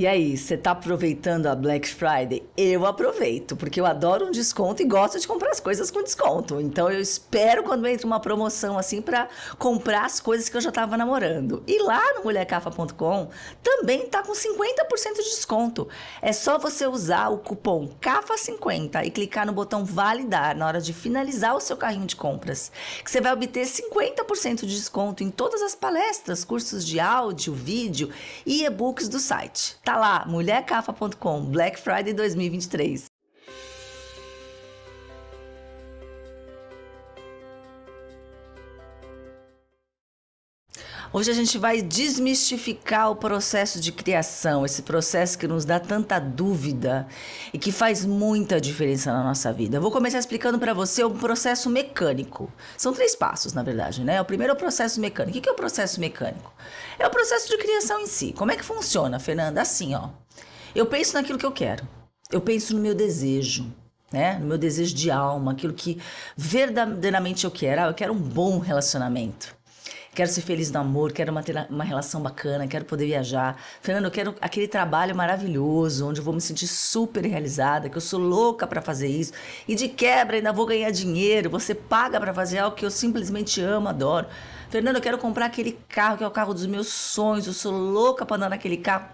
E aí, você tá aproveitando a Black Friday? Eu aproveito, porque eu adoro um desconto e gosto de comprar as coisas com desconto. Então eu espero quando entra uma promoção assim para comprar as coisas que eu já tava namorando. E lá no mulhercafa.com também tá com 50% de desconto. É só você usar o cupom CAFA50 e clicar no botão validar na hora de finalizar o seu carrinho de compras, que você vai obter 50% de desconto em todas as palestras, cursos de áudio, vídeo e e-books do site. Tá Tá lá, mulhercafa.com, Black Friday 2023. Hoje a gente vai desmistificar o processo de criação, esse processo que nos dá tanta dúvida e que faz muita diferença na nossa vida. Eu vou começar explicando para você o processo mecânico. São três passos, na verdade, né? O primeiro é o processo mecânico. O que é o processo mecânico? É o processo de criação em si. Como é que funciona, Fernanda? Assim, ó. Eu penso naquilo que eu quero. Eu penso no meu desejo. Né? No meu desejo de alma, aquilo que verdadeiramente eu quero. Ah, eu quero um bom relacionamento. Quero ser feliz no amor, quero manter uma relação bacana, quero poder viajar. Fernando, eu quero aquele trabalho maravilhoso, onde eu vou me sentir super realizada, que eu sou louca para fazer isso. E de quebra ainda vou ganhar dinheiro. Você paga para fazer algo que eu simplesmente amo, adoro. Fernando, eu quero comprar aquele carro que é o carro dos meus sonhos. Eu sou louca para andar naquele carro.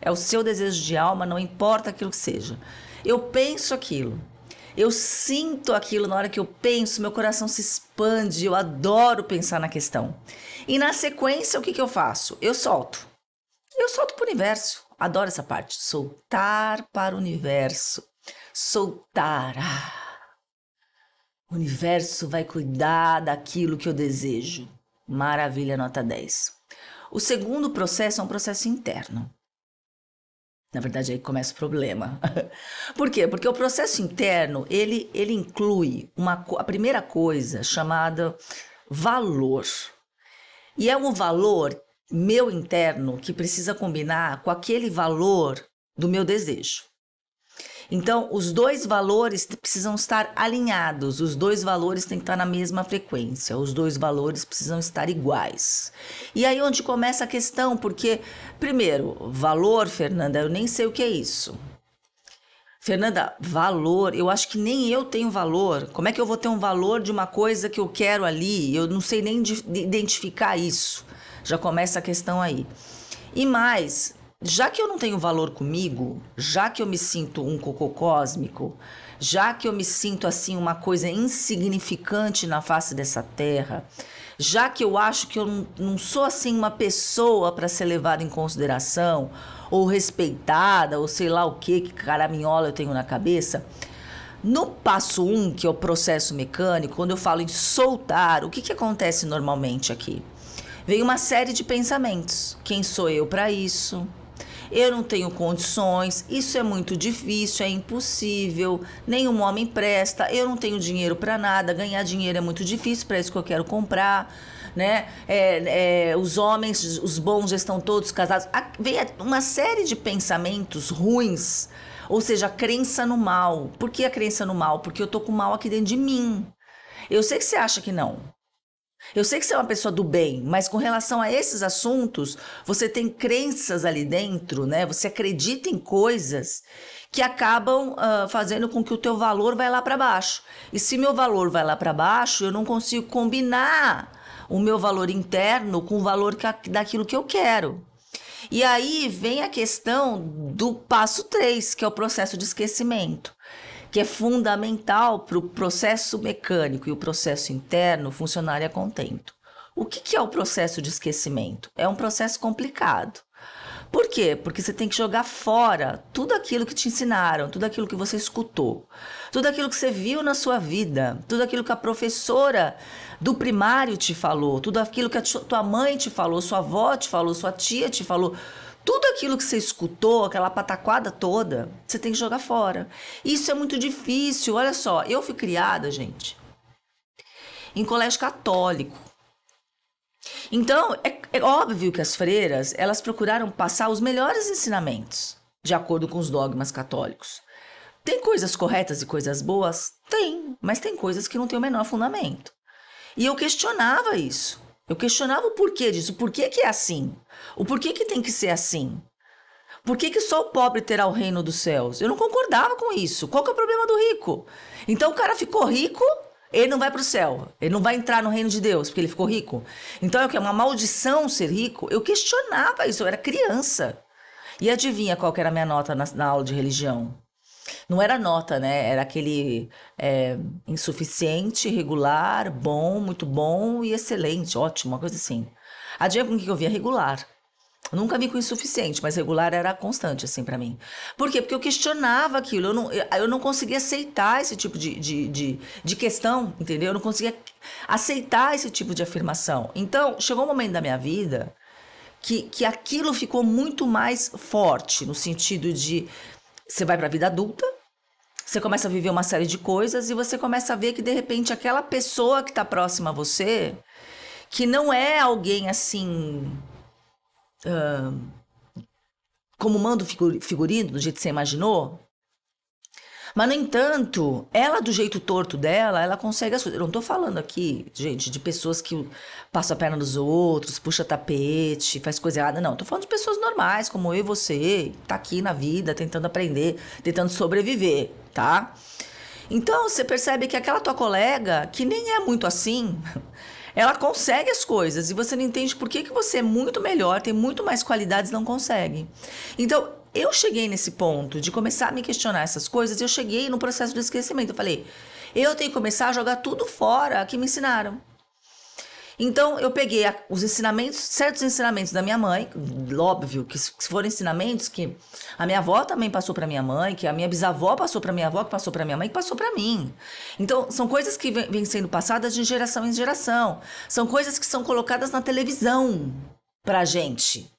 É o seu desejo de alma, não importa aquilo que seja. Eu penso aquilo. Eu sinto aquilo na hora que eu penso, meu coração se expande, eu adoro pensar na questão. E na sequência, o que, que eu faço? Eu solto. Eu solto para o universo. Adoro essa parte. Soltar para o universo. Soltar. Ah, o universo vai cuidar daquilo que eu desejo. Maravilha, nota 10. O segundo processo é um processo interno. Na verdade, aí começa o problema. Por quê? Porque o processo interno, ele, ele inclui uma, a primeira coisa chamada valor. E é um valor meu interno que precisa combinar com aquele valor do meu desejo. Então, os dois valores precisam estar alinhados, os dois valores têm que estar na mesma frequência, os dois valores precisam estar iguais. E aí onde começa a questão, porque, primeiro, valor, Fernanda, eu nem sei o que é isso. Fernanda, valor, eu acho que nem eu tenho valor. Como é que eu vou ter um valor de uma coisa que eu quero ali? Eu não sei nem identificar isso. Já começa a questão aí. E mais, já que eu não tenho valor comigo, já que eu me sinto um cocô cósmico, já que eu me sinto assim uma coisa insignificante na face dessa terra, já que eu acho que eu não, sou assim uma pessoa para ser levada em consideração ou respeitada ou sei lá o que que caraminhola eu tenho na cabeça, no passo 1, um, que é o processo mecânico, quando eu falo em soltar, o que, que acontece normalmente aqui? Vem uma série de pensamentos. Quem sou eu para isso? eu não tenho condições, isso é muito difícil, é impossível, nenhum homem presta, eu não tenho dinheiro para nada, ganhar dinheiro é muito difícil, para isso que eu quero comprar. Né? É, é, os homens, os bons já estão todos casados. Vem uma série de pensamentos ruins, ou seja, a crença no mal. Por que a crença no mal? Porque eu tô com o mal aqui dentro de mim. Eu sei que você acha que não, eu sei que você é uma pessoa do bem, mas com relação a esses assuntos, você tem crenças ali dentro, né? Você acredita em coisas que acabam uh, fazendo com que o teu valor vai lá para baixo. E se meu valor vai lá para baixo, eu não consigo combinar o meu valor interno com o valor que, daquilo que eu quero. E aí vem a questão do passo 3, que é o processo de esquecimento que é fundamental para o processo mecânico e o processo interno funcionarem a é contento. O que, que é o processo de esquecimento? É um processo complicado. Por quê? Porque você tem que jogar fora tudo aquilo que te ensinaram, tudo aquilo que você escutou, tudo aquilo que você viu na sua vida, tudo aquilo que a professora do primário te falou, tudo aquilo que a tua mãe te falou, sua avó te falou, sua tia te falou, tudo aquilo que você escutou, aquela pataquada toda, você tem que jogar fora. Isso é muito difícil. Olha só, eu fui criada, gente, em colégio católico. Então, é, é óbvio que as freiras, elas procuraram passar os melhores ensinamentos, de acordo com os dogmas católicos. Tem coisas corretas e coisas boas? Tem, mas tem coisas que não têm o menor fundamento. E eu questionava isso. Eu questionava o porquê disso, por que, que é assim? O porquê que tem que ser assim? Por que, que só o pobre terá o reino dos céus? Eu não concordava com isso. Qual que é o problema do rico? Então o cara ficou rico, ele não vai para o céu. Ele não vai entrar no reino de Deus, porque ele ficou rico. Então é, é uma maldição ser rico? Eu questionava isso, eu era criança. E adivinha qual que era a minha nota na, na aula de religião? Não era nota, né? Era aquele é, insuficiente, regular, bom, muito bom e excelente, ótimo, uma coisa assim. Adivinha com o que eu via? Regular. nunca vi com insuficiente, mas regular era constante, assim, para mim. Por quê? Porque eu questionava aquilo. Eu não, eu não conseguia aceitar esse tipo de, de, de, de questão, entendeu? Eu não conseguia aceitar esse tipo de afirmação. Então, chegou um momento da minha vida que, que aquilo ficou muito mais forte, no sentido de você vai para a vida adulta, você começa a viver uma série de coisas e você começa a ver que de repente aquela pessoa que está próxima a você, que não é alguém assim. Uh, como manda o figurino, do jeito que você imaginou. Mas, no entanto, ela, do jeito torto dela, ela consegue as coisas. Eu não estou falando aqui, gente, de pessoas que passam a perna dos outros, puxa tapete, faz coisa errada. Não, estou falando de pessoas normais, como eu e você, que tá aqui na vida, tentando aprender, tentando sobreviver tá? Então você percebe que aquela tua colega, que nem é muito assim, ela consegue as coisas e você não entende por que, que você é muito melhor, tem muito mais qualidades não consegue. Então eu cheguei nesse ponto de começar a me questionar essas coisas, eu cheguei no processo do esquecimento. Eu falei, eu tenho que começar a jogar tudo fora que me ensinaram. Então, eu peguei a, os ensinamentos, certos ensinamentos da minha mãe, óbvio que foram ensinamentos que a minha avó também passou para minha mãe, que a minha bisavó passou para minha avó, que passou para minha mãe, que passou para mim. Então, são coisas que vêm sendo passadas de geração em geração. São coisas que são colocadas na televisão a gente.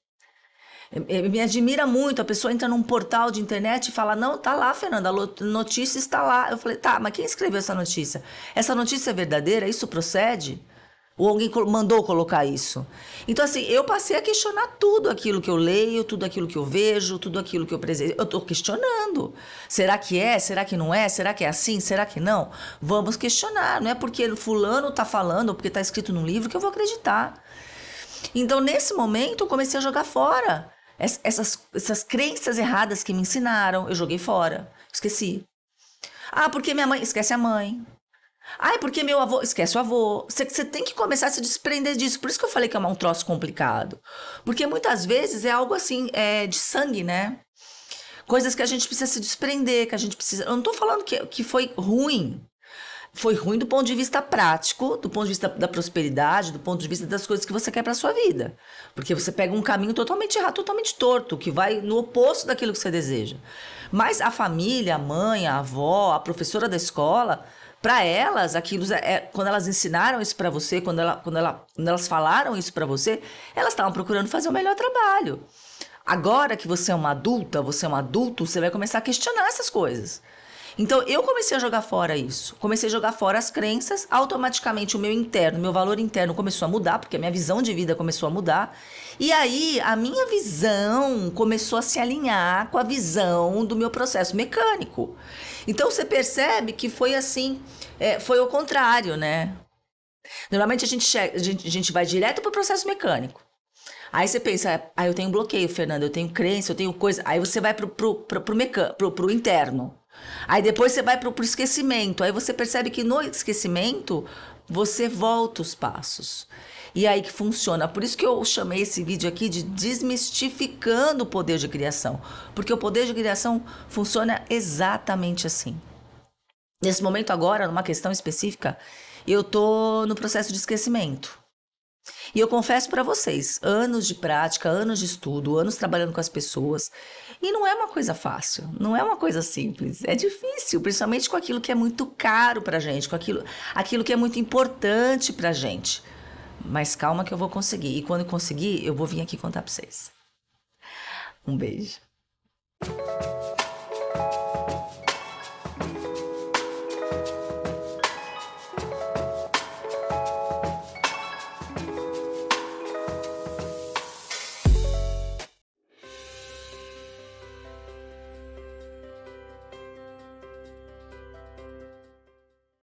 É, é, me admira muito, a pessoa entra num portal de internet e fala: Não, tá lá, Fernanda, a notícia está lá. Eu falei: Tá, mas quem escreveu essa notícia? Essa notícia é verdadeira? Isso procede? Ou alguém mandou colocar isso? Então, assim, eu passei a questionar tudo aquilo que eu leio, tudo aquilo que eu vejo, tudo aquilo que eu presenciei. Eu estou questionando. Será que é? Será que não é? Será que é assim? Será que não? Vamos questionar. Não é porque fulano está falando, ou porque está escrito num livro, que eu vou acreditar. Então, nesse momento, eu comecei a jogar fora. Essas, essas crenças erradas que me ensinaram, eu joguei fora. Esqueci. Ah, porque minha mãe. Esquece a mãe. Ai, porque meu avô. Esquece o avô. Você, você tem que começar a se desprender disso. Por isso que eu falei que é um troço complicado. Porque muitas vezes é algo assim, é, de sangue, né? Coisas que a gente precisa se desprender, que a gente precisa. Eu não tô falando que, que foi ruim. Foi ruim do ponto de vista prático, do ponto de vista da prosperidade, do ponto de vista das coisas que você quer para sua vida. Porque você pega um caminho totalmente errado, totalmente torto, que vai no oposto daquilo que você deseja. Mas a família, a mãe, a avó, a professora da escola para elas, aquilo é, quando elas ensinaram isso para você, quando, ela, quando, ela, quando elas falaram isso para você, elas estavam procurando fazer o melhor trabalho. Agora que você é uma adulta, você é um adulto, você vai começar a questionar essas coisas. Então eu comecei a jogar fora isso. Comecei a jogar fora as crenças, automaticamente o meu interno, meu valor interno começou a mudar, porque a minha visão de vida começou a mudar. E aí a minha visão começou a se alinhar com a visão do meu processo mecânico. Então você percebe que foi assim, é, foi o contrário, né? Normalmente a gente, chega, a gente, a gente vai direto para o processo mecânico. Aí você pensa, ah, eu tenho bloqueio, Fernando, eu tenho crença, eu tenho coisa. Aí você vai pro, pro, pro, pro, pro, pro interno. Aí depois você vai para o esquecimento. Aí você percebe que no esquecimento você volta os passos. E aí que funciona. Por isso que eu chamei esse vídeo aqui de desmistificando o poder de criação. Porque o poder de criação funciona exatamente assim. Nesse momento agora, numa questão específica, eu tô no processo de esquecimento. E eu confesso para vocês, anos de prática, anos de estudo, anos trabalhando com as pessoas, e não é uma coisa fácil, não é uma coisa simples, é difícil, principalmente com aquilo que é muito caro pra gente, com aquilo, aquilo que é muito importante pra gente. Mas calma que eu vou conseguir, e quando eu conseguir, eu vou vir aqui contar pra vocês. Um beijo.